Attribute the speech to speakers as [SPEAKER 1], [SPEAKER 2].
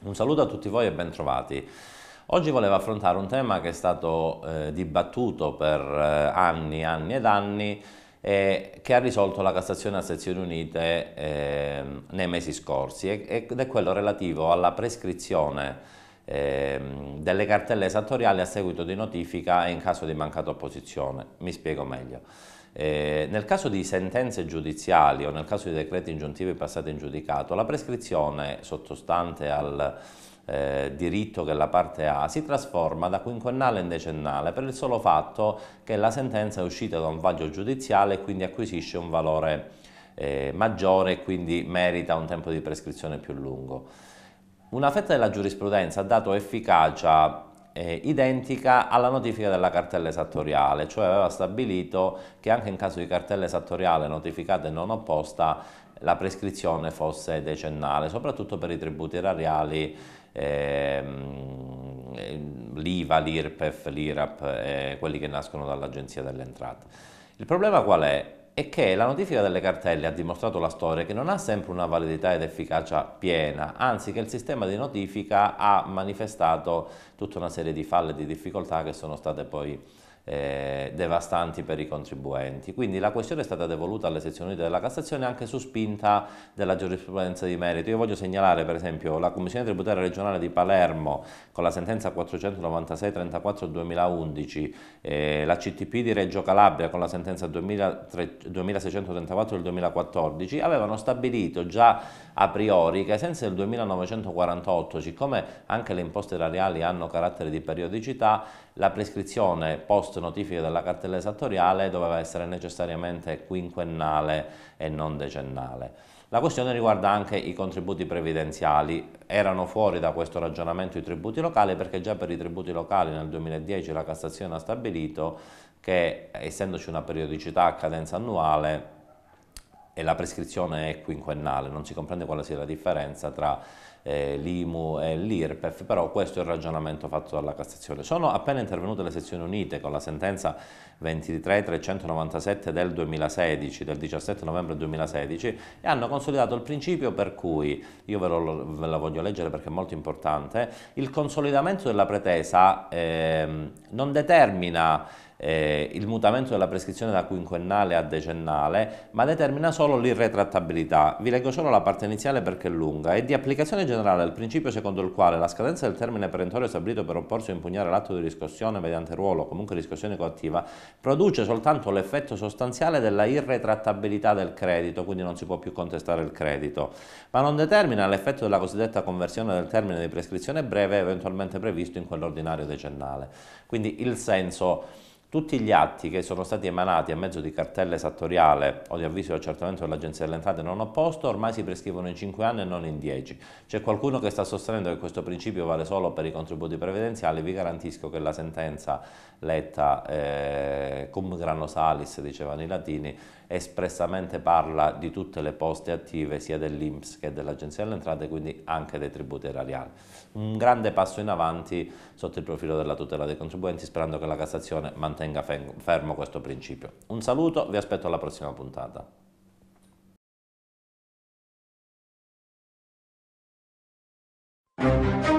[SPEAKER 1] Un saluto a tutti voi e bentrovati. Oggi volevo affrontare un tema che è stato eh, dibattuto per eh, anni, anni ed anni e che ha risolto la Cassazione a Sezioni Unite eh, nei mesi scorsi ed è quello relativo alla prescrizione ehm, delle cartelle esattoriali a seguito di notifica e in caso di mancata opposizione. Mi spiego meglio. Eh, nel caso di sentenze giudiziali o nel caso di decreti ingiuntivi passati in giudicato, la prescrizione sottostante al eh, diritto che la parte ha si trasforma da quinquennale in decennale per il solo fatto che la sentenza è uscita da un vaglio giudiziale e quindi acquisisce un valore eh, maggiore e quindi merita un tempo di prescrizione più lungo. Una fetta della giurisprudenza ha dato efficacia eh, identica alla notifica della cartella esattoriale, cioè aveva stabilito che anche in caso di cartella esattoriale notificata e non opposta la prescrizione fosse decennale, soprattutto per i tributi erariali, ehm, eh, l'IVA, l'IRPEF, l'IRAP, eh, quelli che nascono dall'Agenzia delle Entrate. Il problema qual è? è che la notifica delle cartelle ha dimostrato la storia che non ha sempre una validità ed efficacia piena, anzi che il sistema di notifica ha manifestato tutta una serie di falle e di difficoltà che sono state poi eh, devastanti per i contribuenti. Quindi la questione è stata devoluta alle sezioni unite della Cassazione anche su spinta della giurisprudenza di merito. Io voglio segnalare per esempio la Commissione Tributaria Regionale di Palermo con la sentenza 496-34-2011, eh, la CTP di Reggio Calabria con la sentenza 2634 del 2014 avevano stabilito già a priori che senza il del 2948, siccome anche le imposte erariali hanno carattere di periodicità, la prescrizione post notifiche della cartella esattoriale doveva essere necessariamente quinquennale e non decennale. La questione riguarda anche i contributi previdenziali. Erano fuori da questo ragionamento i tributi locali perché già per i tributi locali nel 2010 la Cassazione ha stabilito che essendoci una periodicità a cadenza annuale e la prescrizione è quinquennale, non si comprende quale sia la differenza tra eh, l'IMU e l'IRPEF, però questo è il ragionamento fatto dalla Cassazione. Sono appena intervenute le sezioni unite con la sentenza 23.397 del 2016, del 17 novembre 2016, e hanno consolidato il principio per cui, io ve, lo, ve la voglio leggere perché è molto importante, il consolidamento della pretesa eh, non determina eh, il mutamento della prescrizione da quinquennale a decennale, ma determina solo l'irretrattabilità. Vi leggo solo la parte iniziale perché è lunga. È di applicazione generale al principio secondo il quale la scadenza del termine perentorio stabilito per opporsi o impugnare l'atto di riscossione mediante ruolo o comunque riscossione coattiva produce soltanto l'effetto sostanziale della irretrattabilità del credito, quindi non si può più contestare il credito, ma non determina l'effetto della cosiddetta conversione del termine di prescrizione breve eventualmente previsto in quell'ordinario decennale. Quindi il senso tutti gli atti che sono stati emanati a mezzo di cartella esattoriale o di avviso di accertamento dell'Agenzia delle Entrate non opposto ormai si prescrivono in 5 anni e non in 10. C'è qualcuno che sta sostenendo che questo principio vale solo per i contributi previdenziali, vi garantisco che la sentenza letta eh, cum grano salis, dicevano i latini, espressamente parla di tutte le poste attive sia dell'Inps che dell'Agenzia delle Entrate, quindi anche dei tributi erariali. Un grande passo in avanti sotto il profilo della tutela dei contribuenti, sperando che la Cassazione mantenga mantenga fermo questo principio. Un saluto, vi aspetto alla prossima puntata. Thank you.